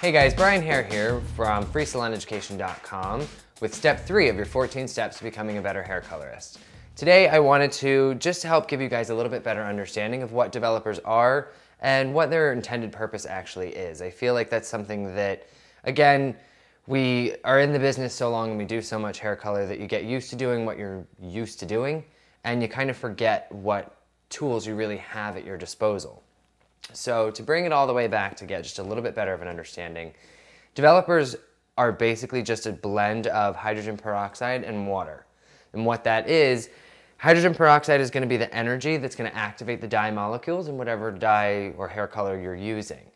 Hey guys, Brian Hare here from freesaloneducation.com with step three of your 14 steps to becoming a better hair colorist. Today I wanted to just help give you guys a little bit better understanding of what developers are and what their intended purpose actually is. I feel like that's something that, again, we are in the business so long and we do so much hair color that you get used to doing what you're used to doing and you kind of forget what tools you really have at your disposal. So to bring it all the way back to get just a little bit better of an understanding, developers are basically just a blend of hydrogen peroxide and water. And what that is, hydrogen peroxide is gonna be the energy that's gonna activate the dye molecules in whatever dye or hair color you're using.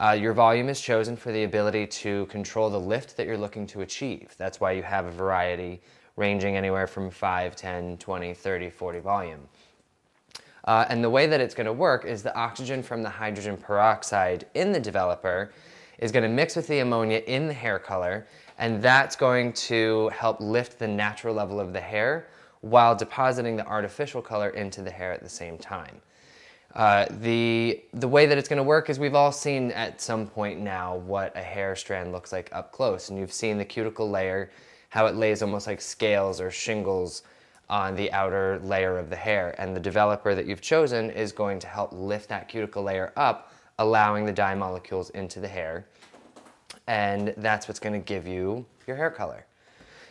Uh, your volume is chosen for the ability to control the lift that you're looking to achieve. That's why you have a variety ranging anywhere from 5, 10, 20, 30, 40 volume. Uh, and the way that it's gonna work is the oxygen from the hydrogen peroxide in the developer is gonna mix with the ammonia in the hair color, and that's going to help lift the natural level of the hair while depositing the artificial color into the hair at the same time. Uh, the, the way that it's going to work is we've all seen at some point now what a hair strand looks like up close, and you've seen the cuticle layer, how it lays almost like scales or shingles on the outer layer of the hair. And the developer that you've chosen is going to help lift that cuticle layer up, allowing the dye molecules into the hair. And that's what's gonna give you your hair color.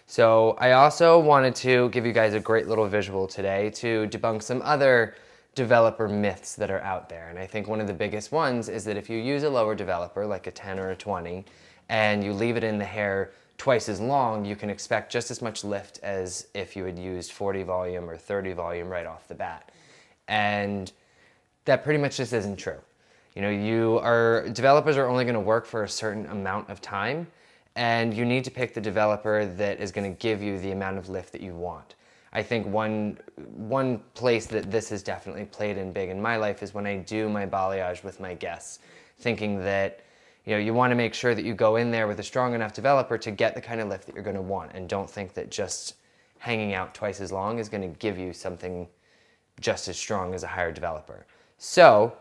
So I also wanted to give you guys a great little visual today to debunk some other developer myths that are out there. And I think one of the biggest ones is that if you use a lower developer, like a 10 or a 20, and you leave it in the hair twice as long, you can expect just as much lift as if you had used 40 volume or 30 volume right off the bat. And that pretty much just isn't true. You know, you are, developers are only gonna work for a certain amount of time and you need to pick the developer that is gonna give you the amount of lift that you want. I think one, one place that this has definitely played in big in my life is when I do my balayage with my guests, thinking that you know, you wanna make sure that you go in there with a strong enough developer to get the kind of lift that you're gonna want and don't think that just hanging out twice as long is gonna give you something just as strong as a higher developer. So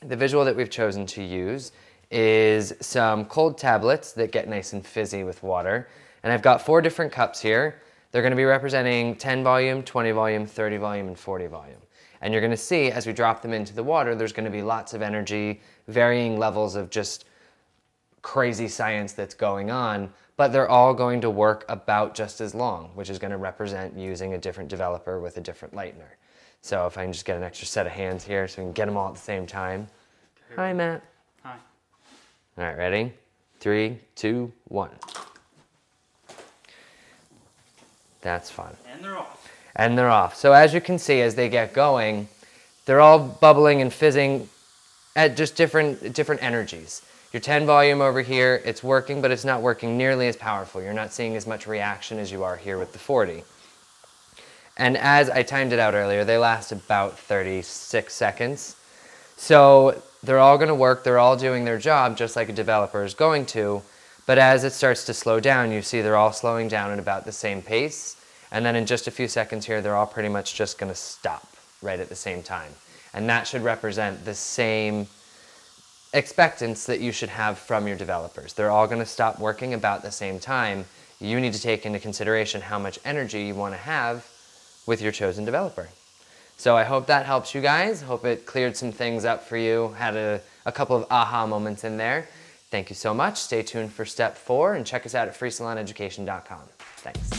the visual that we've chosen to use is some cold tablets that get nice and fizzy with water. And I've got four different cups here. They're gonna be representing 10 volume, 20 volume, 30 volume, and 40 volume. And you're gonna see as we drop them into the water, there's gonna be lots of energy, varying levels of just crazy science that's going on, but they're all going to work about just as long, which is gonna represent using a different developer with a different lightener. So if I can just get an extra set of hands here so we can get them all at the same time. Hi, Matt. Hi. All right, ready? Three, two, one. That's fun. And they're off. And they're off. So as you can see, as they get going, they're all bubbling and fizzing at just different, different energies. Your 10 volume over here, it's working, but it's not working nearly as powerful. You're not seeing as much reaction as you are here with the 40. And as I timed it out earlier, they last about 36 seconds. So they're all gonna work, they're all doing their job just like a developer is going to, but as it starts to slow down, you see they're all slowing down at about the same pace, and then in just a few seconds here, they're all pretty much just gonna stop right at the same time. And that should represent the same expectance that you should have from your developers. They're all going to stop working about the same time. You need to take into consideration how much energy you want to have with your chosen developer. So I hope that helps you guys. Hope it cleared some things up for you, had a, a couple of aha moments in there. Thank you so much. Stay tuned for step four and check us out at freesaloneducation.com. Thanks.